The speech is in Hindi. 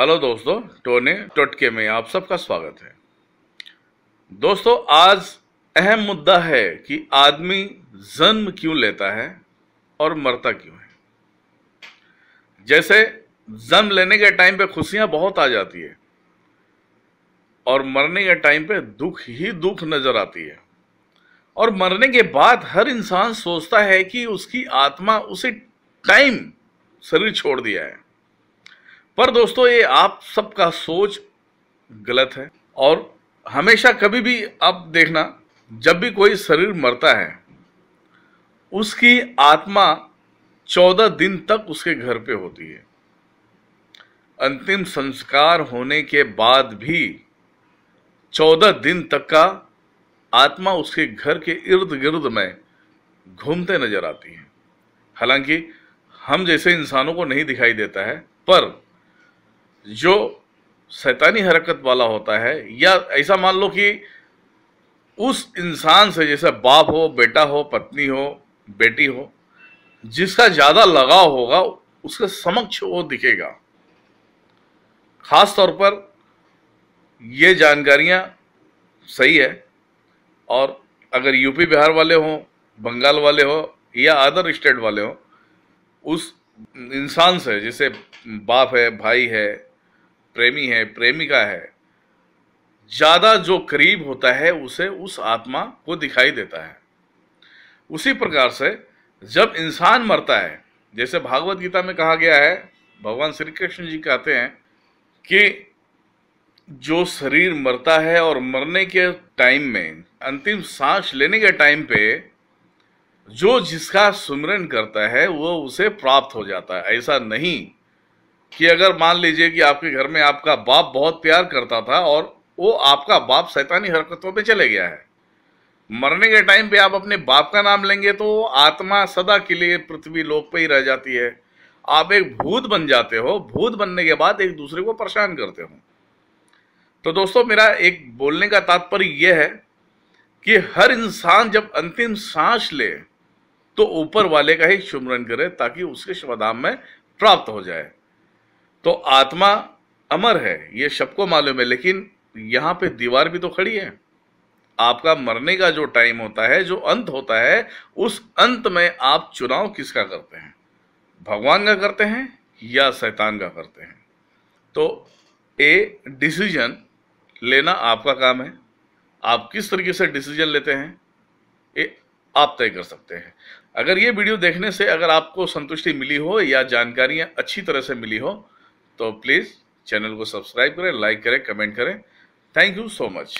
हेलो दोस्तों टोने टोटके में आप सबका स्वागत है दोस्तों आज अहम मुद्दा है कि आदमी जन्म क्यों लेता है और मरता क्यों है जैसे जन्म लेने के टाइम पे खुशियां बहुत आ जाती है और मरने के टाइम पे दुख ही दुख नजर आती है और मरने के बाद हर इंसान सोचता है कि उसकी आत्मा उसी टाइम शरीर छोड़ दिया है पर दोस्तों ये आप सबका सोच गलत है और हमेशा कभी भी आप देखना जब भी कोई शरीर मरता है उसकी आत्मा चौदह दिन तक उसके घर पे होती है अंतिम संस्कार होने के बाद भी चौदह दिन तक का आत्मा उसके घर के इर्द गिर्द में घूमते नजर आती है हालांकि हम जैसे इंसानों को नहीं दिखाई देता है पर जो शैतानी हरकत वाला होता है या ऐसा मान लो कि उस इंसान से जैसे बाप हो बेटा हो पत्नी हो बेटी हो जिसका ज़्यादा लगाव होगा उसके समक्ष वो दिखेगा ख़ास तौर पर ये जानकारियाँ सही है और अगर यूपी बिहार वाले हों बंगाल वाले हो या अदर स्टेट वाले हो उस इंसान से जैसे बाप है भाई है प्रेमी है प्रेमिका है ज़्यादा जो करीब होता है उसे उस आत्मा को दिखाई देता है उसी प्रकार से जब इंसान मरता है जैसे भागवत गीता में कहा गया है भगवान श्री कृष्ण जी कहते हैं कि जो शरीर मरता है और मरने के टाइम में अंतिम सांस लेने के टाइम पे जो जिसका सुमरण करता है वो उसे प्राप्त हो जाता है ऐसा नहीं कि अगर मान लीजिए कि आपके घर में आपका बाप बहुत प्यार करता था और वो आपका बाप सैतानी हरकतों पे चले गया है मरने के टाइम पे आप अपने बाप का नाम लेंगे तो आत्मा सदा के लिए पृथ्वी लोक पे ही रह जाती है आप एक भूत बन जाते हो भूत बनने के बाद एक दूसरे को परेशान करते हो तो दोस्तों मेरा एक बोलने का तात्पर्य यह है कि हर इंसान जब अंतिम सांस ले तो ऊपर वाले का ही चुमरन करे ताकि उसके शवदाम में प्राप्त हो जाए तो आत्मा अमर है ये सबको मालूम है लेकिन यहां पे दीवार भी तो खड़ी है आपका मरने का जो टाइम होता है जो अंत होता है उस अंत में आप चुनाव किसका करते हैं भगवान का करते हैं या शैतान का करते हैं तो ए डिसीजन लेना आपका काम है आप किस तरीके से डिसीजन लेते हैं ये आप तय कर सकते हैं अगर ये वीडियो देखने से अगर आपको संतुष्टि मिली हो या जानकारियाँ अच्छी तरह से मिली हो तो प्लीज़ चैनल को सब्सक्राइब करें लाइक करें कमेंट करें थैंक यू सो मच